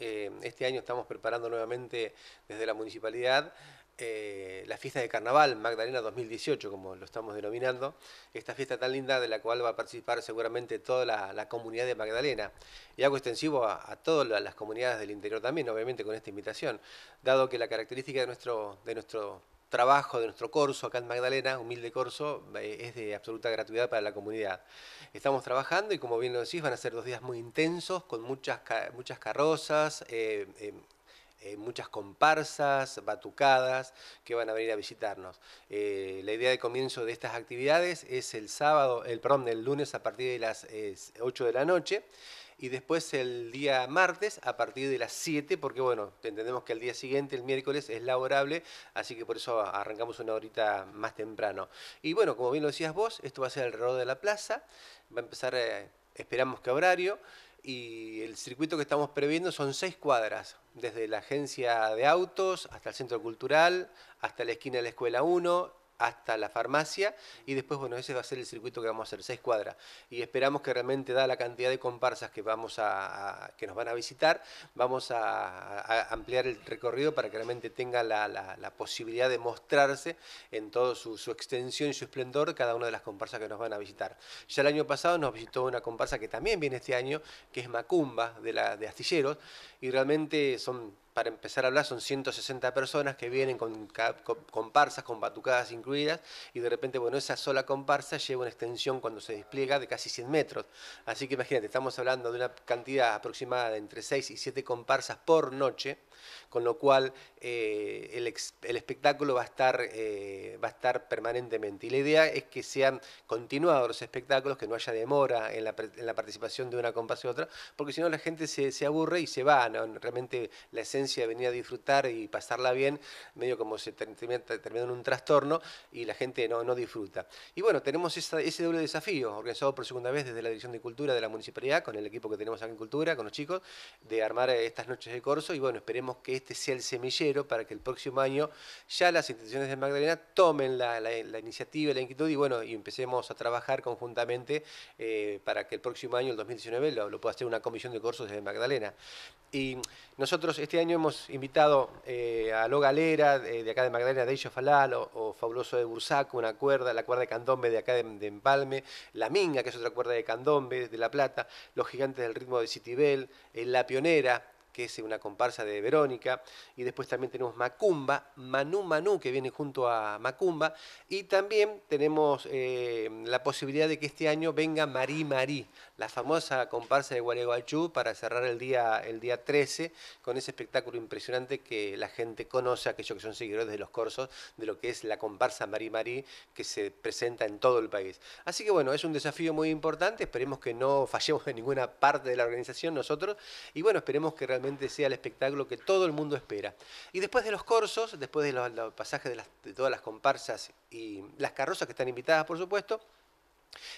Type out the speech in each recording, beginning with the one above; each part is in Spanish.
Eh, este año estamos preparando nuevamente desde la municipalidad eh, la fiesta de carnaval Magdalena 2018, como lo estamos denominando, esta fiesta tan linda de la cual va a participar seguramente toda la, comunidad de Magdalena. Y hago extensivo a, a, todas las comunidades del interior también, obviamente, con esta invitación, dado que la característica de nuestro, de nuestro trabajo, de nuestro corso acá en Magdalena, humilde corso, eh, es de absoluta gratuidad para la comunidad. Estamos trabajando y como bien lo decís, van a ser dos días muy intensos, con muchas, muchas carrozas. Eh, eh, muchas comparsas, batucadas que van a venir a visitarnos. la idea de comienzo de estas actividades es el sábado, el perdón, el lunes a partir de las 8 de la noche y después el día martes a partir de las 7, porque bueno, entendemos que el día siguiente, el miércoles, es laborable, así que por eso arrancamos una horita más temprano. Y bueno, como bien lo decías vos, esto va a ser alrededor de la plaza, va a empezar, eh, esperamos que horario, y el circuito que estamos previendo son seis cuadras, desde la agencia de autos hasta el centro cultural, hasta la esquina de la escuela 1, hasta la farmacia y después, bueno, ese va a ser el circuito que vamos a hacer, seis cuadras. Y esperamos que realmente, dada la cantidad de comparsas que, vamos a, que nos van a visitar, vamos a, ampliar el recorrido para que realmente tenga la, posibilidad de mostrarse en toda su, extensión y su esplendor cada una de las comparsas que nos van a visitar. Ya el año pasado nos visitó una comparsa que también viene este año, que es Macumba, de, la, de Astilleros, y realmente son para empezar a hablar, son 160 personas que vienen con comparsas, con batucadas incluidas, y de repente, bueno, esa sola comparsa lleva una extensión cuando se despliega de casi 100 metros. Así que imagínate, estamos hablando de una cantidad aproximada de entre 6 y 7 comparsas por noche, con lo cual eh, el, espectáculo va a, estar, eh, va a estar permanentemente. Y la idea es que sean continuados los espectáculos, que no haya demora en la, participación de una comparsa y otra, porque si no la gente se, se aburre y se va, ¿no? realmente la esencia venía venir a disfrutar y pasarla bien, medio como se termina, en un trastorno y la gente no, no disfruta. Y bueno, tenemos ese doble desafío, organizado por segunda vez desde la Dirección de Cultura de la Municipalidad, con el equipo que tenemos aquí en Cultura, con los chicos, de armar eh, estas noches de corso y bueno, esperemos que este sea el semillero para que el próximo año ya las instituciones de Magdalena tomen la, la, la iniciativa, la inquietud y bueno, y empecemos a trabajar conjuntamente eh, para que el próximo año, el 2019, lo, pueda hacer una comisión de cursos desde Magdalena. Y nosotros este año hemos invitado eh, a Lo Galera, eh, de, acá de Magdalena, de Falal, o, Fabuloso de Bursaco, una cuerda, la cuerda de Candombe de acá de, Empalme, La Minga, que es otra cuerda de Candombe, de La Plata, Los Gigantes del Ritmo de Citibel, eh, La Pionera, que es una comparsa de Verónica, y después también tenemos Macumba, Manu Manu, que viene junto a Macumba, y también tenemos eh, la posibilidad de que este año venga Marí Marí, la famosa comparsa de Gualeguaychú, para cerrar el día, el día 13, con ese espectáculo impresionante que la gente conoce, aquellos que son seguidores de los corsos, de lo que es la comparsa Marí Marí, que se presenta en todo el país. Así que bueno, es un desafío muy importante, esperemos que no fallemos en ninguna parte de la organización nosotros, y bueno, esperemos que realmente sea el espectáculo que todo el mundo espera. Y después de los corsos, después de los, pasajes de todas las comparsas y las carrozas que están invitadas, por supuesto,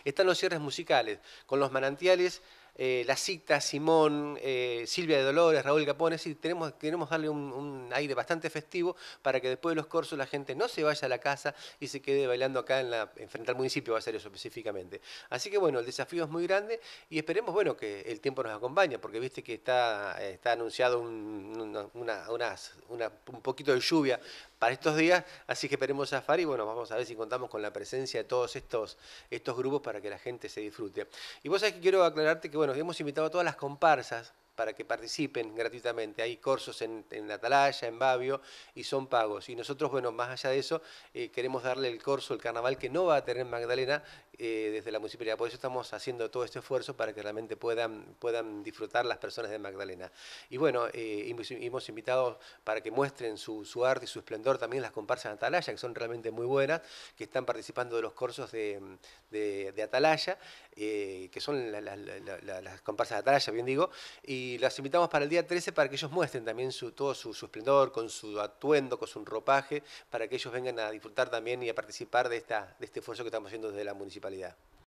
están los cierres musicales, con los manantiales eh, la Cita, Simón, eh, Silvia de Dolores, Raúl Capones, y tenemos, queremos darle un, aire bastante festivo para que después de los corsos la gente no se vaya a la casa y se quede bailando acá en la, frente al municipio, va a ser eso específicamente. Así que bueno, el desafío es muy grande y esperemos, bueno, que el tiempo nos acompañe, porque viste que está, está anunciado un, poquito de lluvia para estos días, así que esperemos zafar y bueno, vamos a ver si contamos con la presencia de todos estos, estos grupos para que la gente se disfrute. Y vos sabés que quiero aclararte que bueno, hemos invitado a todas las comparsas para que participen gratuitamente. Hay cursos en, Atalaya, en Babio, y son pagos. Y nosotros, bueno, más allá de eso, eh, queremos darle el curso, el carnaval que no va a tener Magdalena eh, desde la municipalidad. Por eso estamos haciendo todo este esfuerzo para que realmente puedan, puedan disfrutar las personas de Magdalena. Y bueno, eh, hemos invitado para que muestren su, arte y su esplendor también las comparsas de Atalaya, que son realmente muy buenas, que están participando de los cursos de, Atalaya, que son las comparsas de Atalaya, bien digo y las invitamos para el día 13 para que ellos muestren también su, todo su, su, esplendor, con su atuendo, con su ropaje, para que ellos vengan a disfrutar también y a participar de, esta, de este esfuerzo que estamos haciendo desde la municipalidad.